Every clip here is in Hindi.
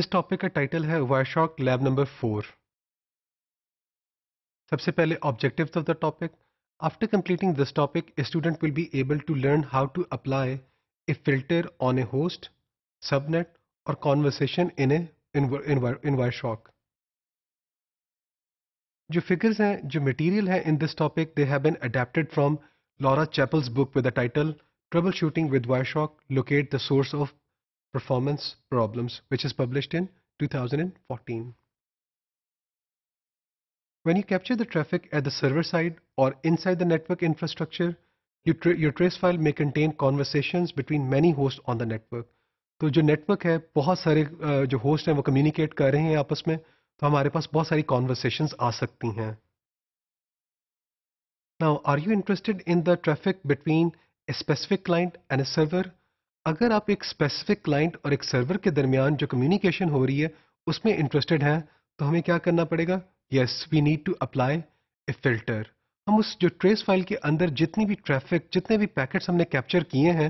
इस टॉपिक का टाइटल है वायशॉक लैब नंबर फोर सबसे पहले objectives of the topic after completing this topic student will be able to learn how to apply a filter on a host subnet और conversation in a in Wireshark जो फिगर्स हैं जो मटेरियल है in this topic they have been adapted from Laura Chappell's book with the title troubleshooting with Wireshark locate the source of Performance Problems which is published in 2014. When you capture the traffic at the server side or inside the network infrastructure, your, tra your trace file may contain conversations between many hosts on the network. तो जो network है बहुत सारे जो होस्ट हैं वो कम्युनिकेट कर रहे हैं आपस में तो हमारे पास बहुत सारी कॉन्वर्सेशंस आ सकती हैं नाउ आर यू इंटरेस्टेड अगर आप एक स्पेसिफिक क्लाइंट और एक सर्वर के दरमियान जो कम्युनिकेशन हो रही है उसमें इंटरेस्टेड हैं तो हमें क्या करना पड़ेगा yes we need to apply a filter हम उस जो ट्रेस फाइल के अंदर जितनी भी ट्रैफिक जितने भी पैकेट्स हमने कैप्चर किए हैं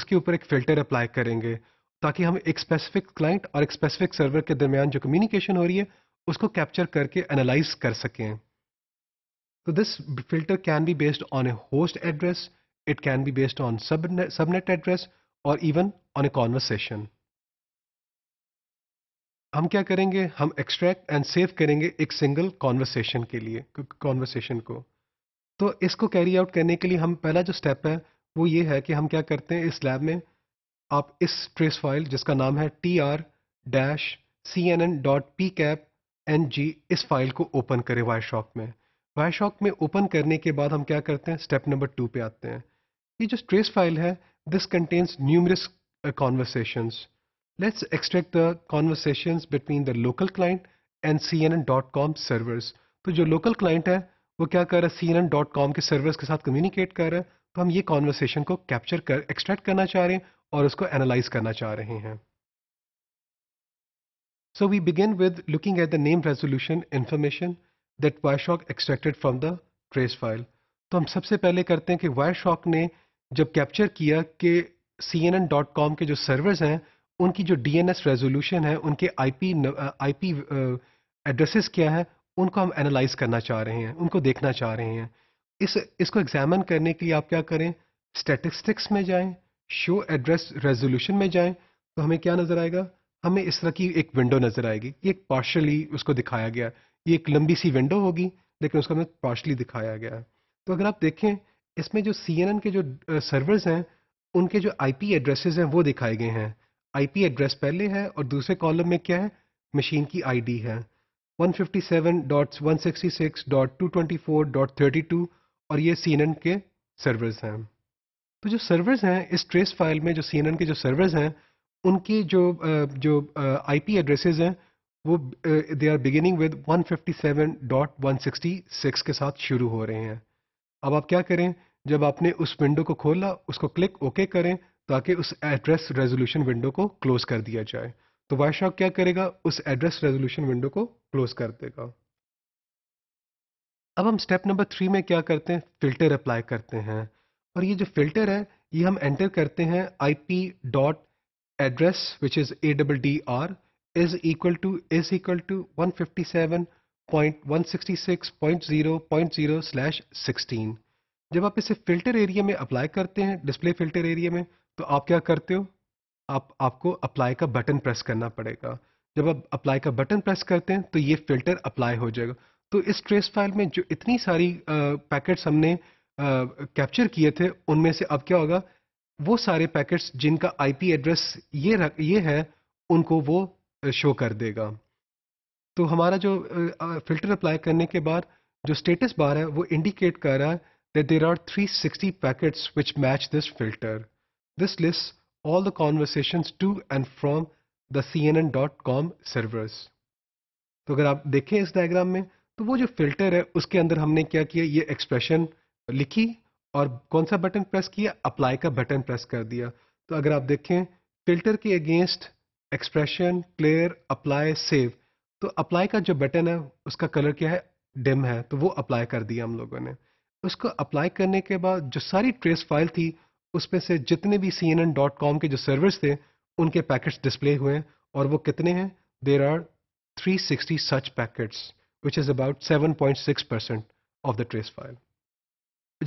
उसके ऊपर एक फ़िल्टर अप्लाई करेंगे ताकि हम एक स्पेसिफिक क्लाइंट और एक स्पेसिफिक सर्वर के दरमियान जो कम्युनिकेशन हो रही है उसको कैप्चर करके एनालाइज कर सकें तो this filter can be based on a host address it can be based on subnet address और इवन ऑन ए कॉन्वर्सेशन हम क्या करेंगे हम एक्सट्रैक्ट एंड सेव करेंगे एक सिंगल कॉन्वर्सेशन के लिए कॉन्वर्सेशन को तो इसको कैरी आउट करने के लिए हम पहला जो स्टेप है वो ये है कि हम क्या करते हैं इस लैब में आप इस ट्रेस फाइल जिसका नाम है T R dash C N N dot P cap N G इस फाइल को ओपन करें वायरशॉक में वायरशॉक में ओपन करने के बाद हम क्या करते हैं स्टेप नंबर टू पे आते हैं ये जो ट्रेस फाइल है This contains numerous uh, conversations. Let's extract the conversations between the local client and CNN.com servers. So, the local client is CNN.com servers ke communicate kar raha, to hum ye conversation ko capture kar, extract karna cha rahe, aur usko analyze karna cha rahe So, we begin with looking at the name resolution information that Wireshark extracted from the trace file. So, we first do Wireshark ne जब कैप्चर किया कि C N N dot com के जो सर्वर्स हैं उनकी जो डी एन एस रेजोल्यूशन है उनके आई पी आई पी एड्रेसेस क्या है उनको हम एनालाइज करना चाह रहे हैं उनको देखना चाह रहे हैं इस इसको एग्जामिन करने के लिए आप क्या करें स्टेटिस्टिक्स में जाएं शो एड्रेस रेजोल्यूशन में जाएं तो हमें क्या नज़र आएगा हमें इस तरह की एक विंडो नज़र आएगी ये एक पार्शली उसको दिखाया गया ये एक लंबी सी विंडो होगी लेकिन उसको हमें पार्शली दिखाया गया है तो अगर आप देखें इसमें जो सी के जो सर्वर्स हैं उनके जो आईपी एड्रेसेस हैं वो दिखाए गए हैं आईपी एड्रेस पहले है और दूसरे कॉलम में क्या है मशीन की आईडी है 157.166.224.32 और ये सी के सर्वर्स हैं तो जो सर्वर्स हैं इस ट्रेस फाइल में जो सी के जो सर्वर्स हैं उनके जो जो आईपी एड्रेसेस हैं वो दे आर बिगिनिंग विद 157.166 के साथ शुरू हो रहे हैं अब आप क्या करें जब आपने उस विंडो को खोला उसको क्लिक ओके करें ताकि उस एड्रेस रेजोल्यूशन विंडो को क्लोज कर दिया जाए तो शॉक क्या करेगा उस एड्रेस रेजोल्यूशन विंडो को क्लोज कर देगा अब हम स्टेप नंबर थ्री में क्या करते हैं फिल्टर अप्लाई करते हैं और ये जो फिल्टर है ये हम एंटर करते हैं I P dot address which is a double D R is equal to is equal to one fifty seven 166.0.0 slash sixteen जब आप इसे फिल्टर एरिया में अप्लाई करते हैं डिस्प्ले फिल्टर एरिया में तो आप क्या करते हो आप आपको अप्लाई का बटन प्रेस करना पड़ेगा जब आप अप्लाई का बटन प्रेस करते हैं तो ये फिल्टर अप्लाई हो जाएगा तो इस ट्रेस फाइल में जो इतनी सारी पैकेट्स हमने कैप्चर किए थे उनमें से अब क्या होगा वो सारे पैकेट्स जिनका आईपी एड्रेस ये रख ये है उनको वो शो कर देगा तो हमारा जो फिल्टर अप्लाई करने के बाद जो स्टेटस बार है वो इंडिकेट कर रहा है that there are 360 filter this list all the conversation to and from the C N N dot com servers तो अगर आप देखें इस डायग्राम में तो वो जो फिल्टर है उसके अंदर हमने क्या किया ये एक्सप्रेशन लिखी और कौन सा बटन प्रेस किया अप्लाई का बटन प्रेस कर दिया तो अगर आप देखें फिल्टर के against expression clear apply save तो अप्लाई का जो बटन है उसका कलर क्या है डिम है तो वो अप्लाई कर दिया हम लोगों ने उसको अप्लाई करने के बाद जो सारी ट्रेस फाइल थी उसमें से जितने भी सी के जो सर्वर्स थे उनके पैकेट्स डिस्प्ले हुए और वो कितने हैं there are 360 is about seven point six 7.6% of the trace file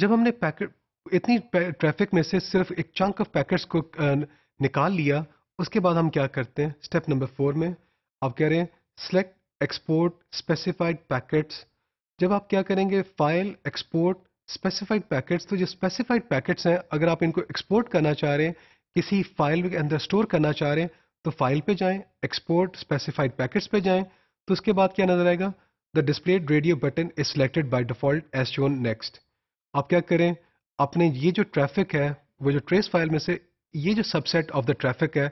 जब हमने पैकेट इतनी ट्रैफिक में से सिर्फ एक चंक ऑफ पैकेट्स को निकाल लिया उसके बाद हम क्या करते हैं स्टेप नंबर फोर में आप कह रहे हैं सेलेक्ट एक्सपोर्ट स्पेसिफाइड पैकेट्स जब आप क्या करेंगे फाइल एक्सपोर्ट स्पेसिफाइड पैकेट्स तो जो स्पेसिफाइड पैकेट्स हैं अगर आप इनको एक्सपोर्ट करना चाह रहे हैं किसी फाइल के अंदर स्टोर करना चाह रहे हैं तो फाइल पे जाएं एक्सपोर्ट स्पेसिफाइड पैकेट्स पे जाएं तो उसके बाद क्या नजर आएगा the displayed radio button is selected by default as shown next आप क्या करें अपने ये जो ट्रैफिक है वो जो ट्रेस फाइल में से ये जो सबसेट ऑफ द ट्रैफिक है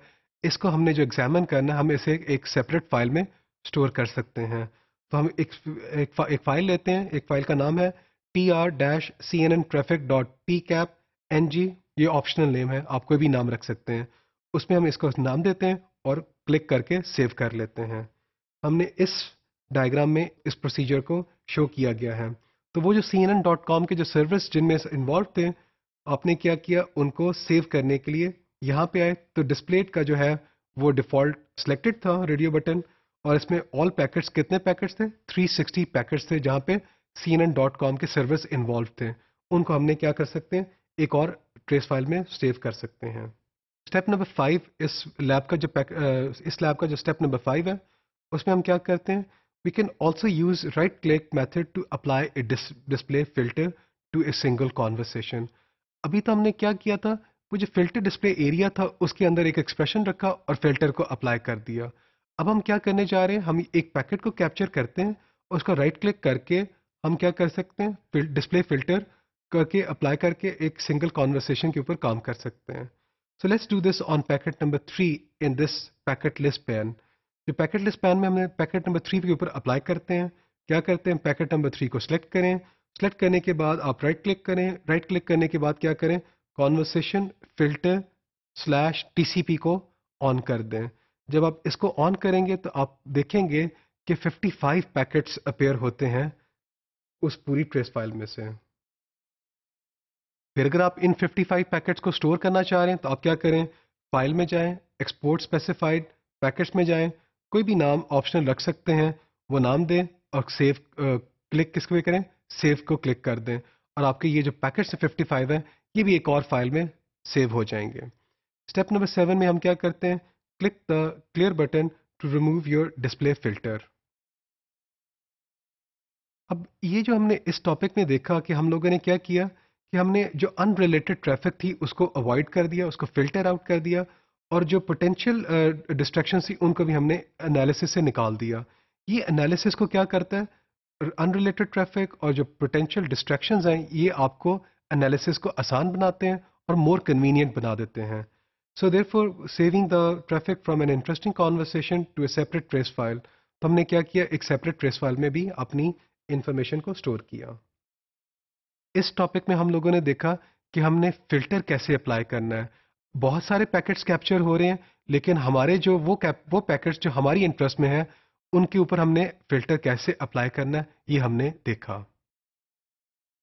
इसको हमने जो एग्जामिन करना है हम इसे एक सेपरेट फाइल में स्टोर कर सकते हैं तो हम एक एक, फा, एक फाइल लेते हैं एक फाइल का नाम है T R dash C N N traffic dot P cap N G ये ऑप्शनल नेम है आप कोई भी नाम रख सकते हैं उसमें हम इसको नाम देते हैं और क्लिक करके सेव कर लेते हैं हमने इस डायग्राम में इस प्रोसीजर को शो किया गया है तो वो जो C N N dot com के जो सर्विस जिनमें इन्वॉल्व थे आपने क्या किया उनको सेव करने के लिए यहाँ पे आए तो डिस्प्लेट का जो है वो डिफ़ॉल्ट सिलेक्टेड था रेडियो बटन और इसमें ऑल पैकेट्स कितने पैकेट्स थे 360 पैकेट्स थे जहाँ पे सी के सर्विस इन्वॉल्व थे उनको हमने क्या कर सकते हैं एक और ट्रेस फाइल में सेव कर सकते हैं स्टेप नंबर फाइव इस लैब का जो पैक इस लैब का जो स्टेप नंबर फाइव है उसमें हम क्या करते हैं we can also use right click method to apply a display filter to a single conversation अभी तो हमने क्या किया था वो जो फिल्टर डिस्प्ले एरिया था उसके अंदर एक एक्सप्रेशन रखा और फिल्टर को अप्लाई कर दिया अब हम क्या करने जा रहे हैं हम एक पैकेट को कैप्चर करते हैं और उसका राइट क्लिक करके हम क्या कर सकते हैं फिल, डिस्प्ले फिल्टर करके अप्लाई करके एक सिंगल कॉन्वर्सेशन के ऊपर काम कर सकते हैं so let's do this on packet number three in this packet list pane जो पैकेट लिस्ट पैन में हमने पैकेट नंबर थ्री के ऊपर अप्लाई करते हैं क्या करते हैं पैकेट नंबर थ्री को सिलेक्ट करें सेलेक्ट करने के बाद आप राइट क्लिक करें राइट क्लिक करने के बाद क्या करें कॉन्वर्सेशन फिल्टर स्लैश टी को ऑन कर दें जब आप इसको ऑन करेंगे तो आप देखेंगे कि 55 पैकेट्स अपेयर होते हैं उस पूरी ट्रेस फाइल में से फिर अगर आप इन 55 पैकेट्स को स्टोर करना चाह रहे हैं तो आप क्या करें फाइल में जाएं एक्सपोर्ट स्पेसिफाइड पैकेट्स में जाएं कोई भी नाम ऑप्शनल रख सकते हैं वो नाम दें और सेव क्लिक किस पे करें सेव को क्लिक कर दें और आपके ये जो पैकेट्स हैं फिफ्टी फाइव हैं ये भी एक और फाइल में सेव हो जाएंगे स्टेप नंबर सेवन में हम क्या करते हैं click the clear button to remove your display filter. अब ये जो हमने इस टॉपिक में देखा कि हम लोगों ने क्या किया कि हमने जो अनरिलेटेड ट्रैफिक थी उसको अवॉइड कर दिया उसको फिल्टर आउट कर दिया और जो पोटेंशियल डिस्ट्रैक्शन थी उनको भी हमने एनालिसिस से निकाल दिया ये एनालिसिस को क्या करता है अनरिलेटेड ट्रैफिक और जो पोटेंशियल डिस्ट्रैक्शन हैं ये आपको एनालिसिस को आसान बनाते हैं और मोर कन्वीनियंट बना देते हैं So therefore, saving the traffic from an interesting conversation to a separate trace file, तो हमने क्या किया एक सेपरेट ट्रेस फाइल में भी अपनी इन्फॉर्मेशन को स्टोर किया इस टॉपिक में हम लोगों ने देखा कि हमने फिल्टर कैसे अप्लाई करना है बहुत सारे पैकेट्स कैप्चर हो रहे हैं लेकिन हमारे जो वो कैप वो पैकेट्स जो हमारी इंटरेस्ट में हैं उनके ऊपर हमने फिल्टर कैसे अप्लाई करना है ये हमने देखा